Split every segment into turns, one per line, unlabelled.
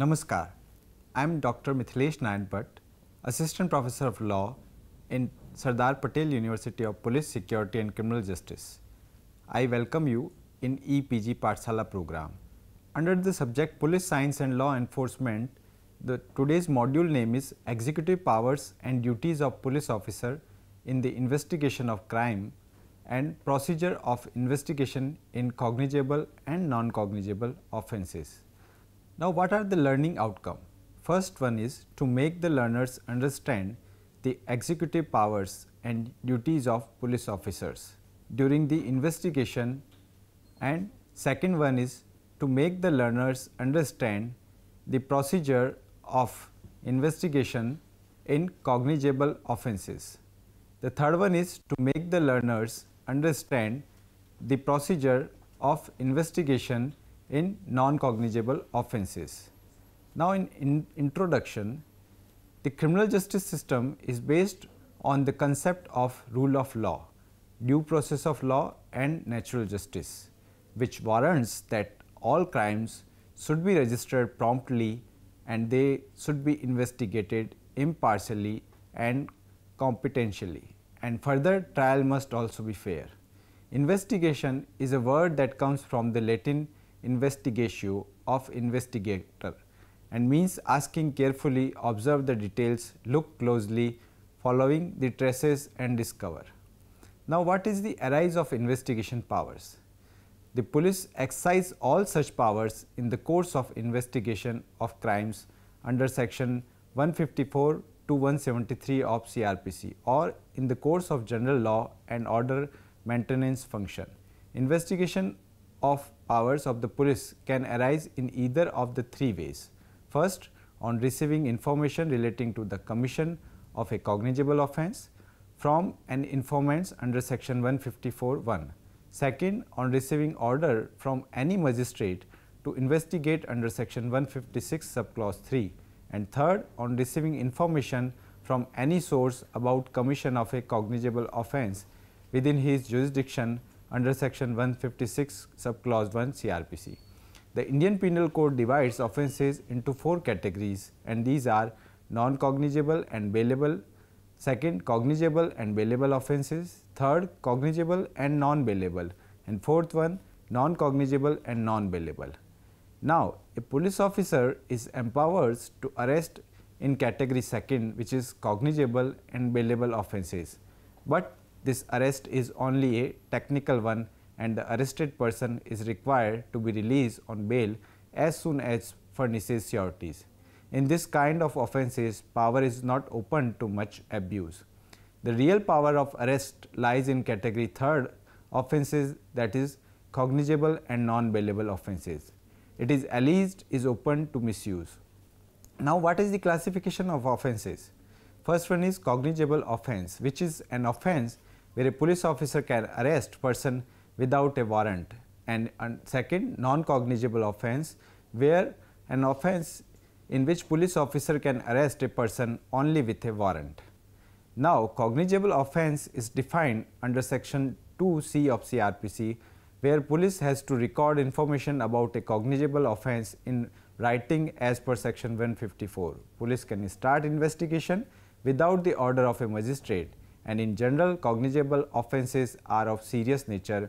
Namaskar, I am Dr. Mithilesh Nayanbhat, Assistant Professor of Law in Sardar Patel University of Police Security and Criminal Justice. I welcome you in EPG Parshala program. Under the subject Police Science and Law Enforcement, the today's module name is Executive Powers and Duties of Police Officer in the Investigation of Crime and Procedure of Investigation in Cognizable and Non-Cognizable Offences. Now what are the learning outcome? First one is to make the learners understand the executive powers and duties of police officers during the investigation and second one is to make the learners understand the procedure of investigation in cognizable offences. The third one is to make the learners understand the procedure of investigation in non-cognizable offences. Now, in, in introduction, the criminal justice system is based on the concept of rule of law, due process of law and natural justice, which warrants that all crimes should be registered promptly and they should be investigated impartially and competentially and further trial must also be fair. Investigation is a word that comes from the Latin investigatio of investigator and means asking carefully, observe the details, look closely, following the traces and discover. Now, what is the arise of investigation powers? The police exercise all such powers in the course of investigation of crimes under section 154 to 173 of CRPC or in the course of general law and order maintenance function. Investigation of powers of the police can arise in either of the three ways. First, on receiving information relating to the commission of a cognizable offence from an informant under section 154.1. Second, on receiving order from any magistrate to investigate under section 156 subclause 3 and third on receiving information from any source about commission of a cognizable offence within his jurisdiction under section 156 Sub-clause 1 CRPC. The Indian Penal Code divides offences into four categories and these are non-cognizable and bailable, second cognizable and bailable offences, third cognizable and non-bailable and fourth one non-cognizable and non-bailable. Now, a police officer is empowered to arrest in category second which is cognizable and bailable offences, but this arrest is only a technical one and the arrested person is required to be released on bail as soon as furnishes sureties. In this kind of offences, power is not open to much abuse. The real power of arrest lies in category third offences that is cognizable and non-bailable offences. It is alleged is open to misuse. Now, what is the classification of offences? First one is cognizable offence, which is an offence where a police officer can arrest person without a warrant and, and second non-cognizable offense where an offense in which police officer can arrest a person only with a warrant. Now, cognizable offense is defined under section 2C of CRPC where police has to record information about a cognizable offense in writing as per section 154. Police can start investigation without the order of a magistrate and in general cognizable offences are of serious nature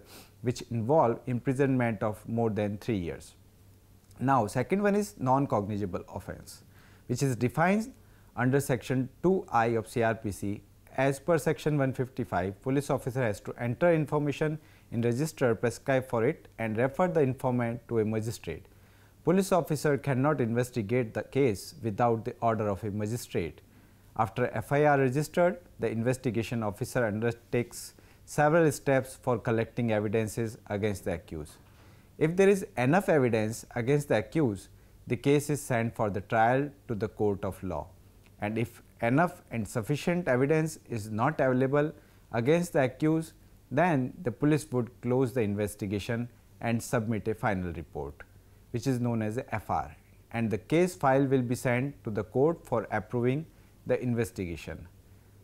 which involve imprisonment of more than 3 years. Now, second one is non-cognizable offence which is defined under section 2i of CRPC as per section 155 police officer has to enter information in register prescribed for it and refer the informant to a magistrate. Police officer cannot investigate the case without the order of a magistrate. After FIR registered, the investigation officer undertakes several steps for collecting evidences against the accused. If there is enough evidence against the accused, the case is sent for the trial to the court of law. And if enough and sufficient evidence is not available against the accused, then the police would close the investigation and submit a final report, which is known as a FR. And the case file will be sent to the court for approving the investigation.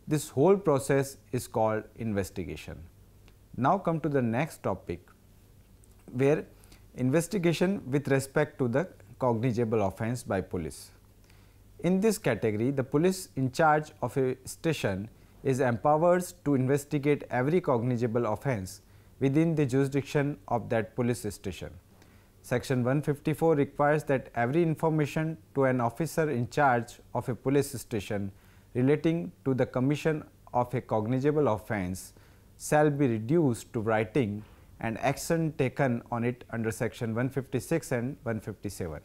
This whole process is called investigation. Now come to the next topic where investigation with respect to the cognizable offence by police. In this category, the police in charge of a station is empowered to investigate every cognizable offence within the jurisdiction of that police station. Section 154 requires that every information to an officer in charge of a police station relating to the commission of a cognizable offence shall be reduced to writing and action taken on it under section 156 and 157.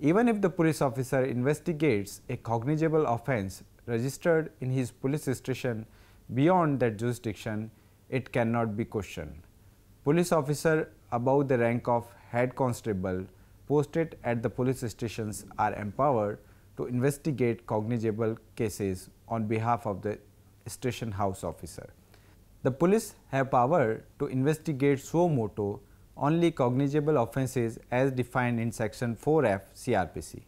Even if the police officer investigates a cognizable offence registered in his police station beyond that jurisdiction, it cannot be questioned. Police officer above the rank of head constable posted at the police stations are empowered to investigate cognizable cases on behalf of the station house officer. The police have power to investigate suo moto only cognizable offences as defined in section 4F CRPC.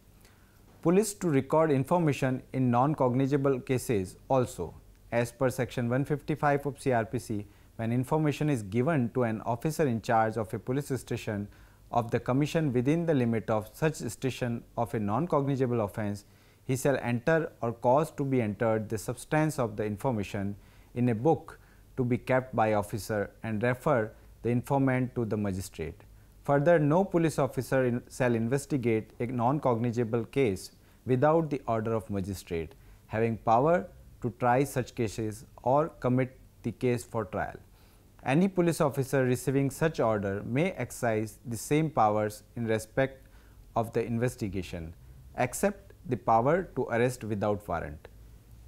Police to record information in non-cognizable cases also as per section 155 of CRPC when information is given to an officer in charge of a police station of the commission within the limit of such station of a non-cognizable offence, he shall enter or cause to be entered the substance of the information in a book to be kept by officer and refer the informant to the magistrate. Further, no police officer in shall investigate a non-cognizable case without the order of magistrate, having power to try such cases or commit the case for trial. Any police officer receiving such order may exercise the same powers in respect of the investigation, except the power to arrest without warrant.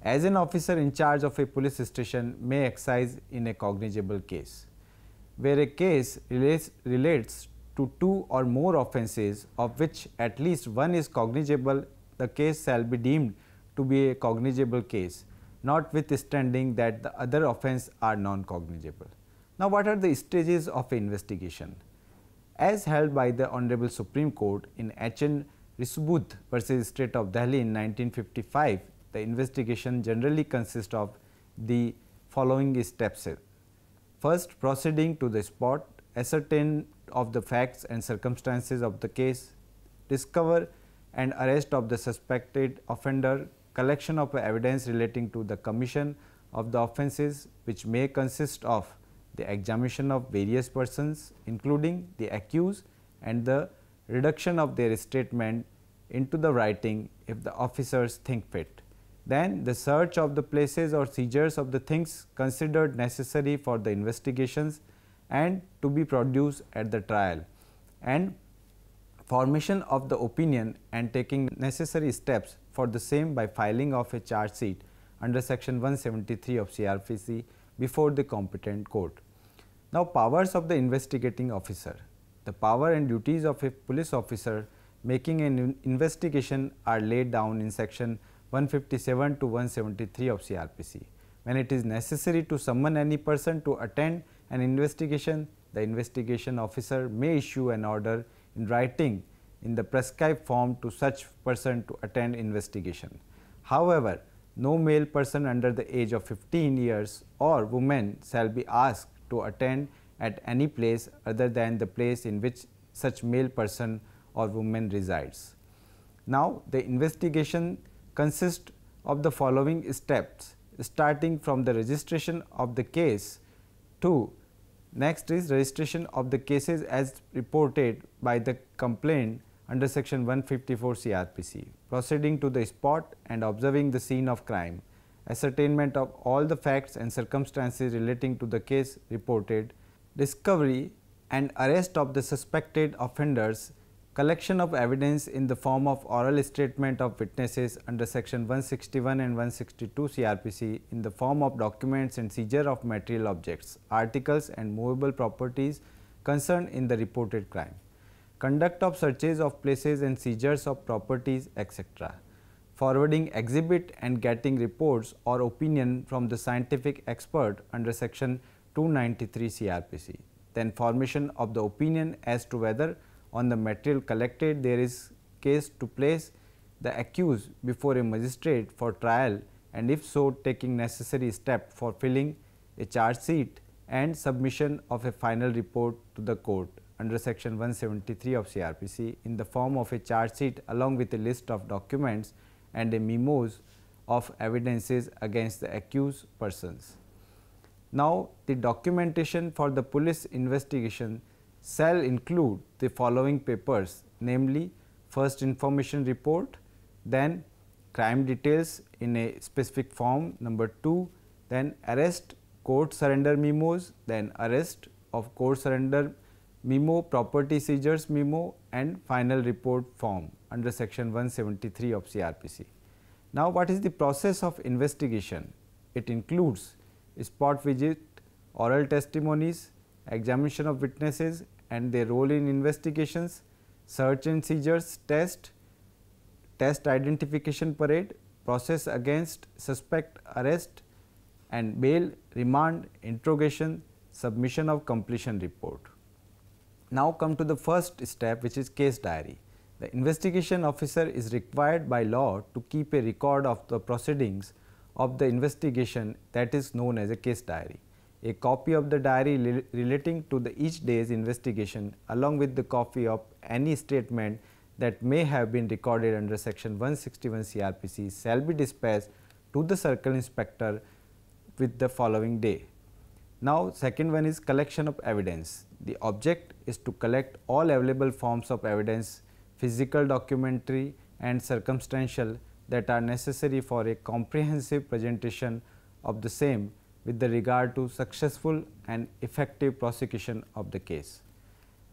As an officer in charge of a police station may exercise in a cognizable case, where a case relates, relates to two or more offences of which at least one is cognizable, the case shall be deemed to be a cognizable case, notwithstanding that the other offences are non-cognizable. Now, what are the stages of investigation? As held by the Honorable Supreme Court in H.N. Risbud versus State of Delhi in 1955, the investigation generally consists of the following steps. First, proceeding to the spot, ascertain of the facts and circumstances of the case, discover and arrest of the suspected offender, collection of evidence relating to the commission of the offences which may consist of the examination of various persons including the accused and the reduction of their statement into the writing if the officers think fit. Then the search of the places or seizures of the things considered necessary for the investigations and to be produced at the trial and formation of the opinion and taking necessary steps for the same by filing of a charge sheet under section 173 of CRPC before the competent court. Now, powers of the investigating officer. The power and duties of a police officer making an investigation are laid down in section 157 to 173 of CRPC. When it is necessary to summon any person to attend an investigation, the investigation officer may issue an order in writing in the prescribed form to such person to attend investigation. However, no male person under the age of 15 years or woman shall be asked to attend at any place other than the place in which such male person or woman resides. Now, the investigation consists of the following steps starting from the registration of the case to next is registration of the cases as reported by the complainant under section 154 CRPC, proceeding to the spot and observing the scene of crime, ascertainment of all the facts and circumstances relating to the case reported, discovery and arrest of the suspected offenders, collection of evidence in the form of oral statement of witnesses under section 161 and 162 CRPC in the form of documents and seizure of material objects, articles and movable properties concerned in the reported crime conduct of searches of places and seizures of properties, etc., forwarding exhibit and getting reports or opinion from the scientific expert under section 293 CRPC, then formation of the opinion as to whether on the material collected there is case to place the accused before a magistrate for trial and if so taking necessary step for filling a charge sheet and submission of a final report to the court under section 173 of CRPC in the form of a charge sheet along with a list of documents and a memos of evidences against the accused persons. Now, the documentation for the police investigation shall include the following papers namely first information report, then crime details in a specific form number 2, then arrest court surrender memos, then arrest of court surrender memo, property seizures memo and final report form under section 173 of CRPC. Now, what is the process of investigation? It includes spot visit, oral testimonies, examination of witnesses and their role in investigations, search and seizures test, test identification parade, process against suspect arrest and bail, remand, interrogation, submission of completion report. Now come to the first step which is case diary. The investigation officer is required by law to keep a record of the proceedings of the investigation that is known as a case diary. A copy of the diary relating to the each day's investigation along with the copy of any statement that may have been recorded under section 161 CRPC shall be dispatched to the circle inspector with the following day. Now, second one is collection of evidence. The object is to collect all available forms of evidence, physical, documentary and circumstantial that are necessary for a comprehensive presentation of the same with the regard to successful and effective prosecution of the case.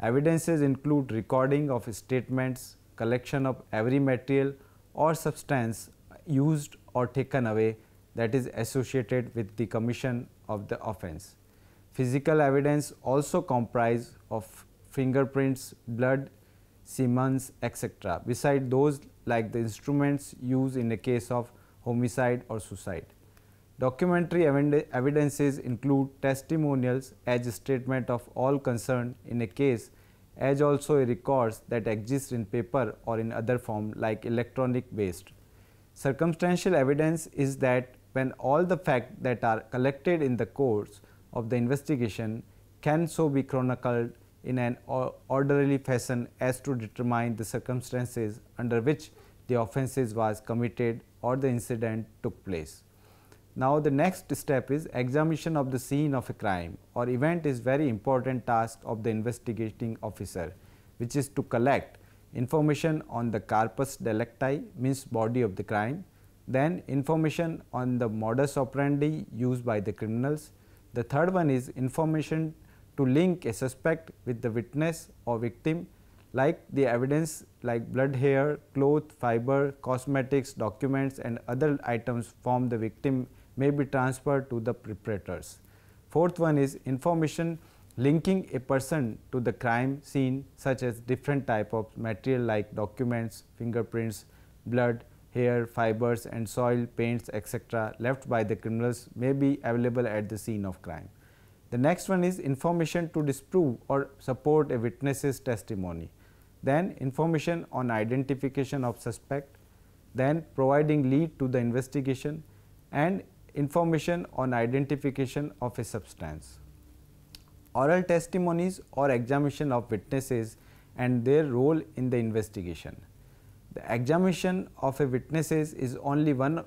Evidences include recording of statements, collection of every material or substance used or taken away that is associated with the commission of the offence. Physical evidence also comprise of fingerprints, blood, semen, etc. Beside those like the instruments used in the case of homicide or suicide. Documentary evidences include testimonials as statement of all concerned in a case as also records that exist in paper or in other form like electronic based. Circumstantial evidence is that when all the facts that are collected in the course of the investigation can so be chronicled in an orderly fashion as to determine the circumstances under which the offences was committed or the incident took place. Now, the next step is examination of the scene of a crime or event is very important task of the investigating officer, which is to collect information on the corpus delicti means body of the crime, then information on the modus operandi used by the criminals, the third one is information to link a suspect with the witness or victim like the evidence like blood, hair, cloth, fiber, cosmetics, documents and other items from the victim may be transferred to the preparators. Fourth one is information linking a person to the crime scene such as different type of material like documents, fingerprints, blood, hair, fibers and soil, paints etc. left by the criminals may be available at the scene of crime. The next one is information to disprove or support a witness's testimony, then information on identification of suspect, then providing lead to the investigation and information on identification of a substance. Oral testimonies or examination of witnesses and their role in the investigation. The examination of a witnesses is only one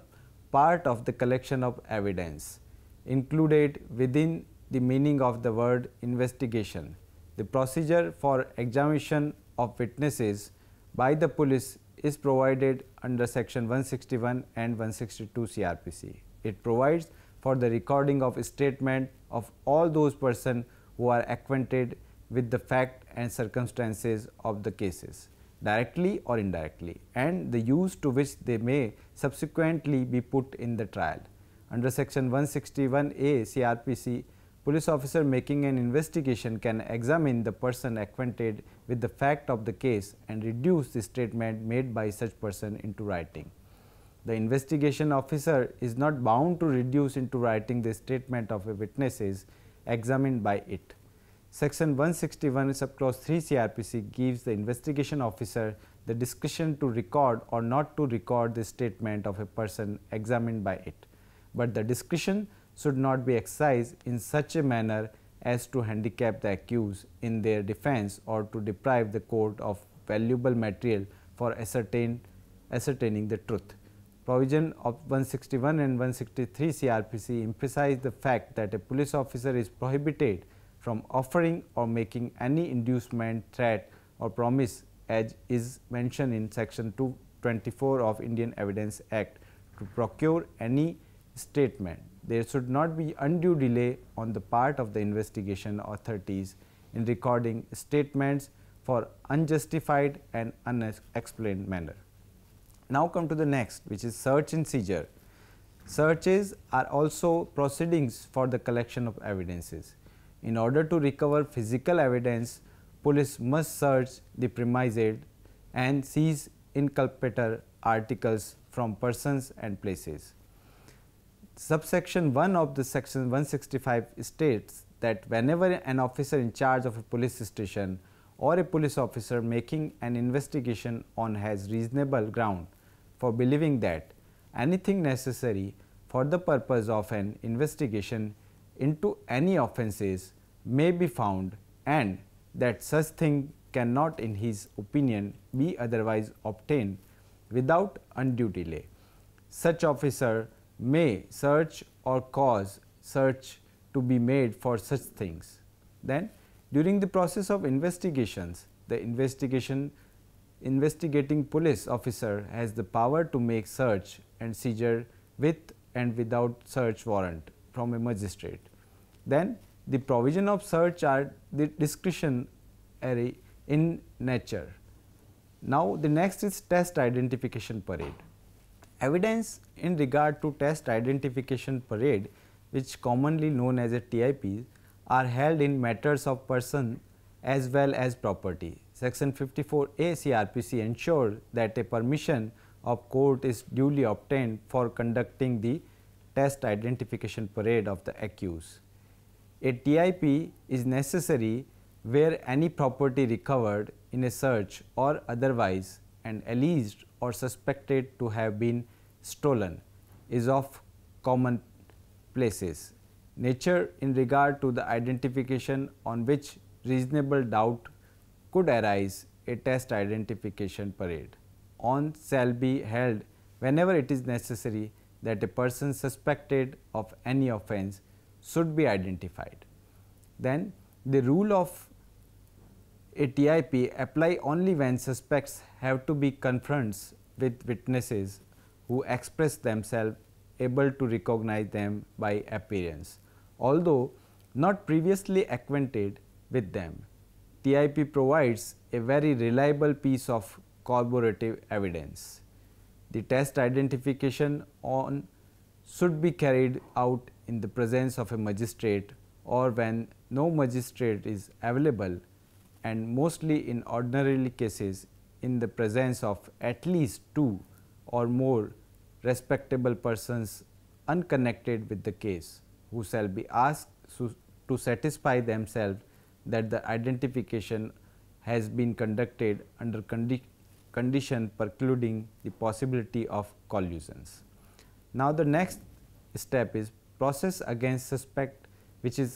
part of the collection of evidence included within the meaning of the word investigation. The procedure for examination of witnesses by the police is provided under section 161 and 162 CRPC. It provides for the recording of statement of all those persons who are acquainted with the fact and circumstances of the cases directly or indirectly and the use to which they may subsequently be put in the trial. Under section 161A CRPC, police officer making an investigation can examine the person acquainted with the fact of the case and reduce the statement made by such person into writing. The investigation officer is not bound to reduce into writing the statement of a witnesses examined by it. Section 161 subclause 3 CRPC gives the investigation officer the discretion to record or not to record the statement of a person examined by it, but the discretion should not be exercised in such a manner as to handicap the accused in their defense or to deprive the court of valuable material for ascertain, ascertaining the truth. Provision of 161 and 163 CRPC emphasize the fact that a police officer is prohibited from offering or making any inducement, threat or promise as is mentioned in section 224 of Indian Evidence Act to procure any statement. There should not be undue delay on the part of the investigation authorities in recording statements for unjustified and unexplained manner. Now come to the next which is search and seizure. Searches are also proceedings for the collection of evidences. In order to recover physical evidence, police must search the premises and seize inculpator articles from persons and places. Subsection 1 of the section 165 states that whenever an officer in charge of a police station or a police officer making an investigation on has reasonable ground for believing that anything necessary for the purpose of an investigation into any offences may be found and that such thing cannot in his opinion be otherwise obtained without undue delay. Such officer may search or cause search to be made for such things. Then during the process of investigations, the investigation investigating police officer has the power to make search and seizure with and without search warrant from a magistrate then the provision of search are the discretionary in nature. Now, the next is test identification parade. Evidence in regard to test identification parade which commonly known as a TIP are held in matters of person as well as property. Section 54A CRPC that a permission of court is duly obtained for conducting the test identification parade of the accused. A TIP is necessary where any property recovered in a search or otherwise and alleged or suspected to have been stolen is of common places. Nature in regard to the identification on which reasonable doubt could arise a test identification parade on shall be held whenever it is necessary that a person suspected of any offence should be identified. Then the rule of a TIP apply only when suspects have to be confronts with witnesses who express themselves able to recognize them by appearance, although not previously acquainted with them. TIP provides a very reliable piece of corroborative evidence. The test identification on should be carried out in the presence of a magistrate or when no magistrate is available and mostly in ordinary cases in the presence of at least two or more respectable persons unconnected with the case who shall be asked to satisfy themselves that the identification has been conducted under condi condition precluding the possibility of collusions. Now, the next step is process against suspect which is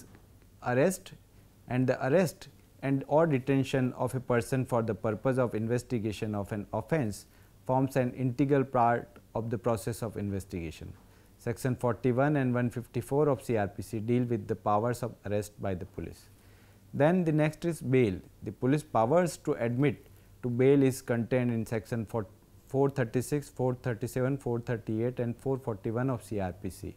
arrest and the arrest and or detention of a person for the purpose of investigation of an offense forms an integral part of the process of investigation. Section 41 and 154 of CRPC deal with the powers of arrest by the police. Then the next is bail. The police powers to admit to bail is contained in section 436, 437, 438 and 441 of CRPC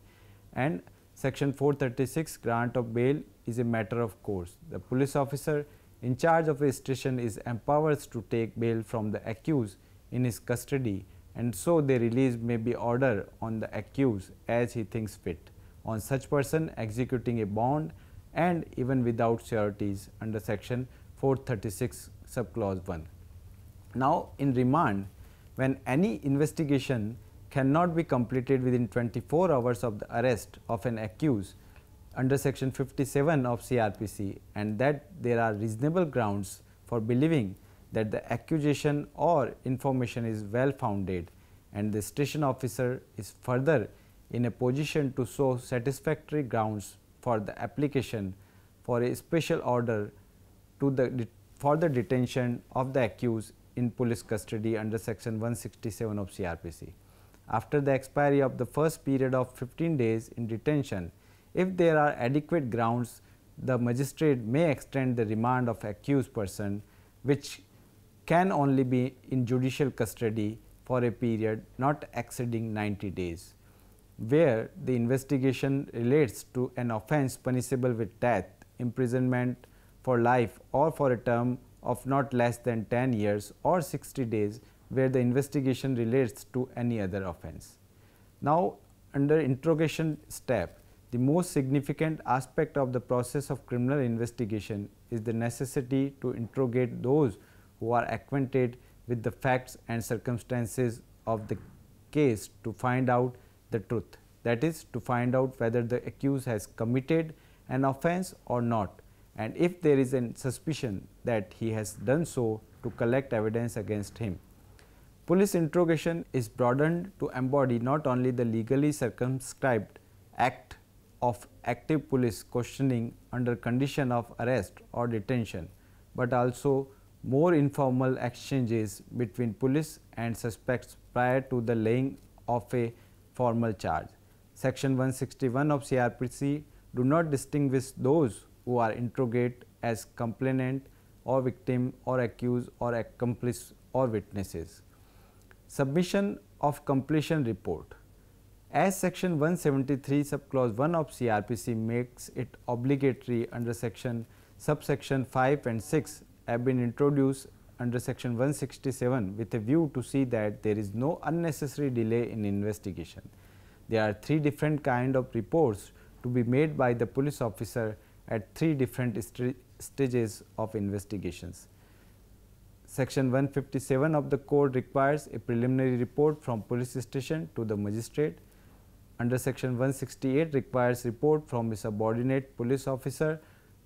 and section 436 grant of bail is a matter of course. The police officer in charge of a station is empowered to take bail from the accused in his custody and so the release may be ordered on the accused as he thinks fit on such person executing a bond and even without sureties under section 436 subclause 1. Now, in remand when any investigation cannot be completed within 24 hours of the arrest of an accused under section 57 of CRPC and that there are reasonable grounds for believing that the accusation or information is well founded and the station officer is further in a position to show satisfactory grounds for the application for a special order to the for the detention of the accused in police custody under section 167 of CRPC after the expiry of the first period of 15 days in detention. If there are adequate grounds, the magistrate may extend the remand of accused person, which can only be in judicial custody for a period not exceeding 90 days, where the investigation relates to an offence punishable with death, imprisonment for life or for a term of not less than 10 years or 60 days where the investigation relates to any other offense. Now, under interrogation step, the most significant aspect of the process of criminal investigation is the necessity to interrogate those who are acquainted with the facts and circumstances of the case to find out the truth. That is to find out whether the accused has committed an offence or not and if there is a suspicion that he has done so to collect evidence against him. Police interrogation is broadened to embody not only the legally circumscribed act of active police questioning under condition of arrest or detention, but also more informal exchanges between police and suspects prior to the laying of a formal charge. Section 161 of CRPC do not distinguish those who are interrogated as complainant or victim or accused or accomplice or witnesses. Submission of completion report. As section 173 subclause 1 of CRPC makes it obligatory under section subsection 5 and 6 have been introduced under section 167 with a view to see that there is no unnecessary delay in investigation. There are three different kind of reports to be made by the police officer at three different stages of investigations. Section 157 of the code requires a preliminary report from police station to the magistrate. Under section 168 requires report from a subordinate police officer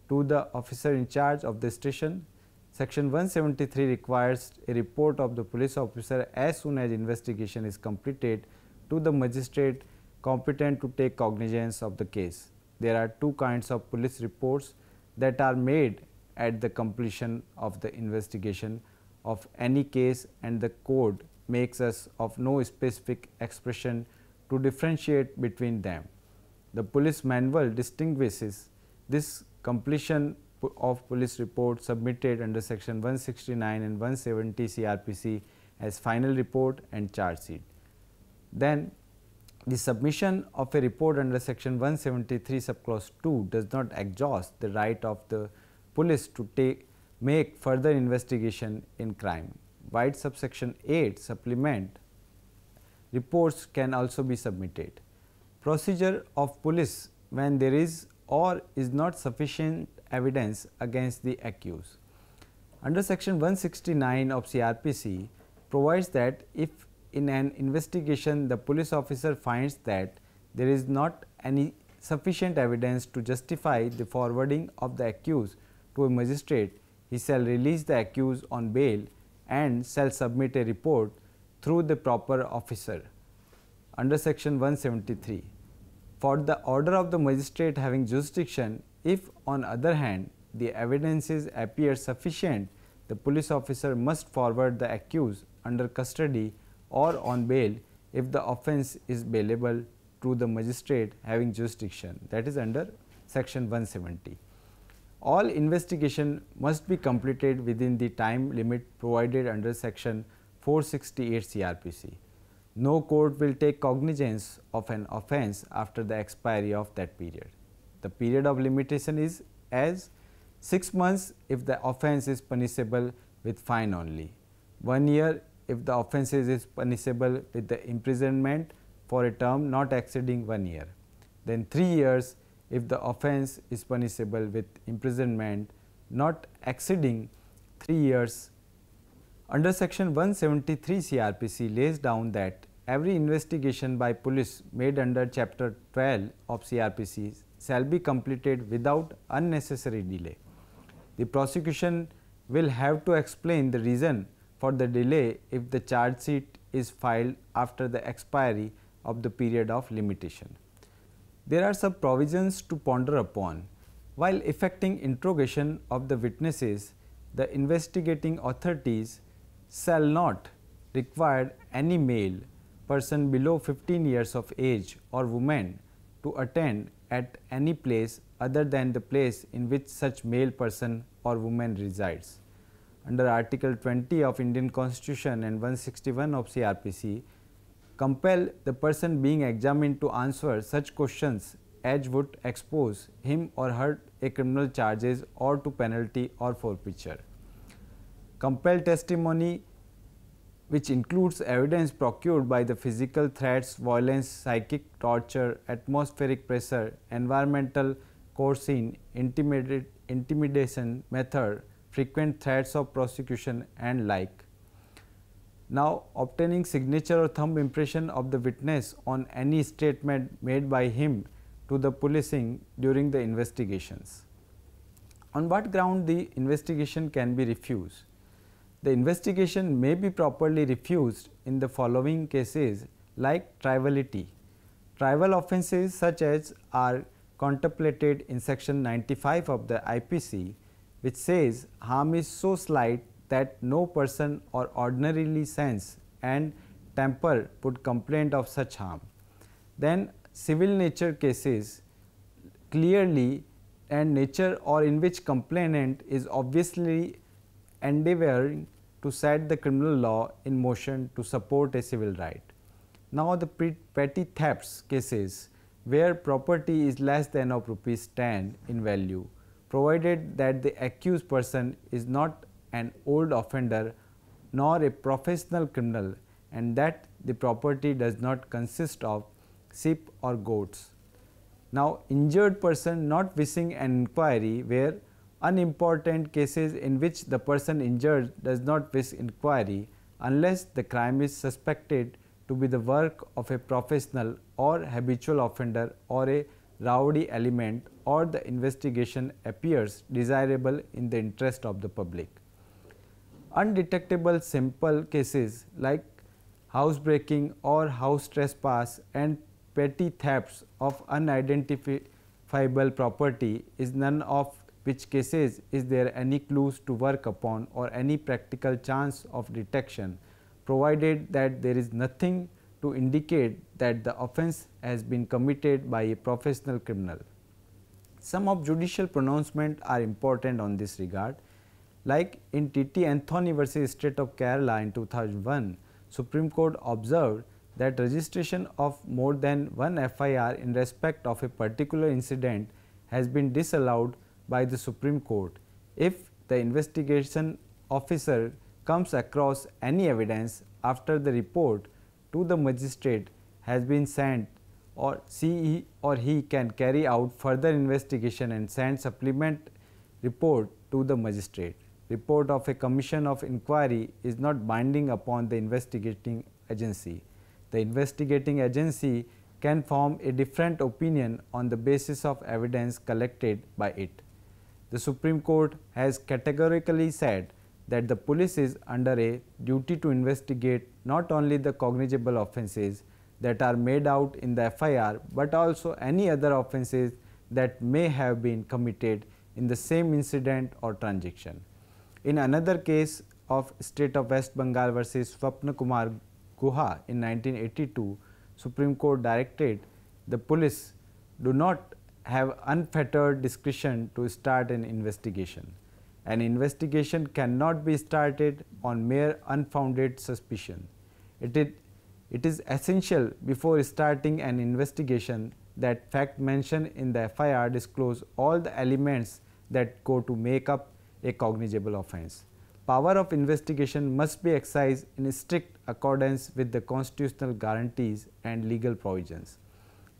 to the officer in charge of the station. Section 173 requires a report of the police officer as soon as investigation is completed to the magistrate competent to take cognizance of the case. There are two kinds of police reports that are made at the completion of the investigation of any case and the code makes us of no specific expression to differentiate between them. The police manual distinguishes this completion of police report submitted under section 169 and 170 CRPC as final report and charge sheet. Then the submission of a report under section 173 subclause 2 does not exhaust the right of the police to take make further investigation in crime. White subsection 8 supplement reports can also be submitted. Procedure of police when there is or is not sufficient evidence against the accused. Under section 169 of CRPC provides that if in an investigation the police officer finds that there is not any sufficient evidence to justify the forwarding of the accused to a magistrate he shall release the accused on bail and shall submit a report through the proper officer under section 173. For the order of the magistrate having jurisdiction, if on other hand the evidences appear sufficient, the police officer must forward the accused under custody or on bail if the offence is bailable to the magistrate having jurisdiction that is under section 170 all investigation must be completed within the time limit provided under section 468 CRPC. No court will take cognizance of an offence after the expiry of that period. The period of limitation is as 6 months if the offence is punishable with fine only, 1 year if the offence is punishable with the imprisonment for a term not exceeding 1 year, then 3 years if the offense is punishable with imprisonment not exceeding 3 years. Under section 173 CRPC lays down that every investigation by police made under chapter 12 of CRPC shall be completed without unnecessary delay. The prosecution will have to explain the reason for the delay if the charge sheet is filed after the expiry of the period of limitation there are some provisions to ponder upon. While effecting interrogation of the witnesses, the investigating authorities shall not require any male person below 15 years of age or woman to attend at any place other than the place in which such male person or woman resides. Under Article 20 of Indian Constitution and 161 of CRPC, compel the person being examined to answer such questions as would expose him or her a criminal charges or to penalty or forfeiture. Compel testimony which includes evidence procured by the physical threats, violence, psychic torture, atmospheric pressure, environmental coercion, intimidation method, frequent threats of prosecution and like. Now, obtaining signature or thumb impression of the witness on any statement made by him to the policing during the investigations. On what ground the investigation can be refused? The investigation may be properly refused in the following cases like triviality. Trivial offences such as are contemplated in section 95 of the IPC which says harm is so slight that no person or ordinarily sense and temper put complaint of such harm. Then civil nature cases clearly and nature or in which complainant is obviously endeavoring to set the criminal law in motion to support a civil right. Now, the petty thefts cases where property is less than of rupees 10 in value provided that the accused person is not an old offender nor a professional criminal and that the property does not consist of sheep or goats. Now, injured person not wishing an inquiry where unimportant cases in which the person injured does not wish inquiry unless the crime is suspected to be the work of a professional or habitual offender or a rowdy element or the investigation appears desirable in the interest of the public undetectable simple cases like housebreaking or house trespass and petty thefts of unidentifiable property is none of which cases is there any clues to work upon or any practical chance of detection provided that there is nothing to indicate that the offence has been committed by a professional criminal. Some of judicial pronouncement are important on this regard. Like in T.T. Anthony versus State of Kerala in 2001, Supreme Court observed that registration of more than one FIR in respect of a particular incident has been disallowed by the Supreme Court if the investigation officer comes across any evidence after the report to the magistrate has been sent or she or he can carry out further investigation and send supplement report to the magistrate report of a commission of inquiry is not binding upon the investigating agency. The investigating agency can form a different opinion on the basis of evidence collected by it. The Supreme Court has categorically said that the police is under a duty to investigate not only the cognizable offences that are made out in the FIR, but also any other offences that may have been committed in the same incident or transaction. In another case of State of West Bengal versus Swapna Kumar Guha in 1982, Supreme Court directed the police do not have unfettered discretion to start an investigation. An investigation cannot be started on mere unfounded suspicion. It is, it is essential before starting an investigation that fact mentioned in the FIR disclose all the elements that go to make up a cognizable offence. Power of investigation must be exercised in strict accordance with the constitutional guarantees and legal provisions.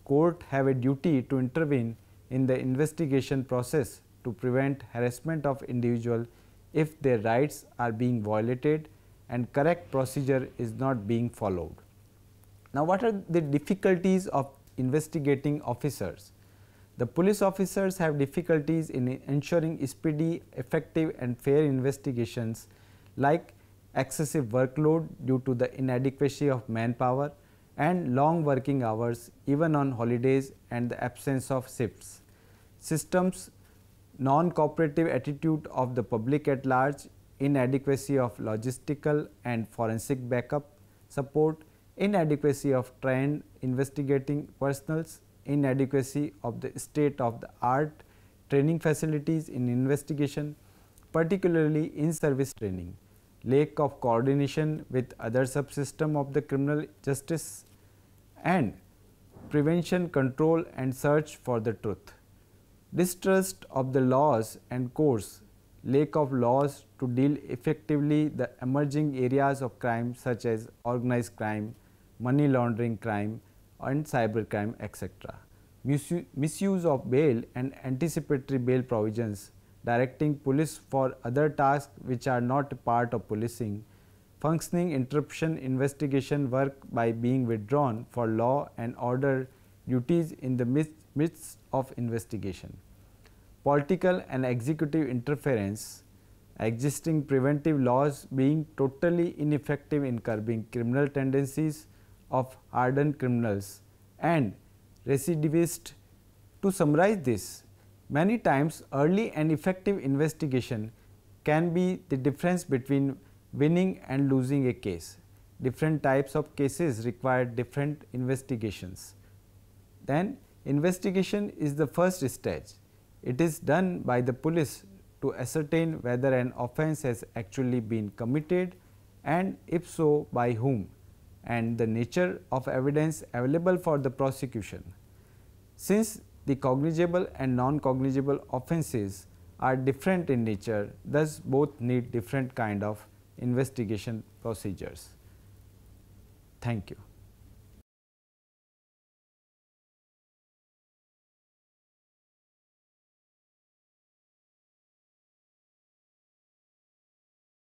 Court have a duty to intervene in the investigation process to prevent harassment of individual if their rights are being violated and correct procedure is not being followed. Now, what are the difficulties of investigating officers? The police officers have difficulties in ensuring speedy, effective and fair investigations like excessive workload due to the inadequacy of manpower and long working hours even on holidays and the absence of shifts. Systems non-cooperative attitude of the public at large, inadequacy of logistical and forensic backup support, inadequacy of trained investigating personals inadequacy of the state of the art training facilities in investigation, particularly in service training, lack of coordination with other subsystem of the criminal justice and prevention, control and search for the truth. Distrust of the laws and courts, lack of laws to deal effectively the emerging areas of crime such as organized crime, money laundering crime, and cybercrime etc. Misuse of bail and anticipatory bail provisions directing police for other tasks which are not part of policing, functioning interruption investigation work by being withdrawn for law and order duties in the midst of investigation, political and executive interference, existing preventive laws being totally ineffective in curbing criminal tendencies, of hardened criminals and recidivists. To summarize this, many times early and effective investigation can be the difference between winning and losing a case. Different types of cases require different investigations. Then investigation is the first stage. It is done by the police to ascertain whether an offence has actually been committed and if so by whom and the nature of evidence available for the prosecution. Since the cognizable and non-cognizable offences are different in nature, thus both need different kind of investigation procedures. Thank you.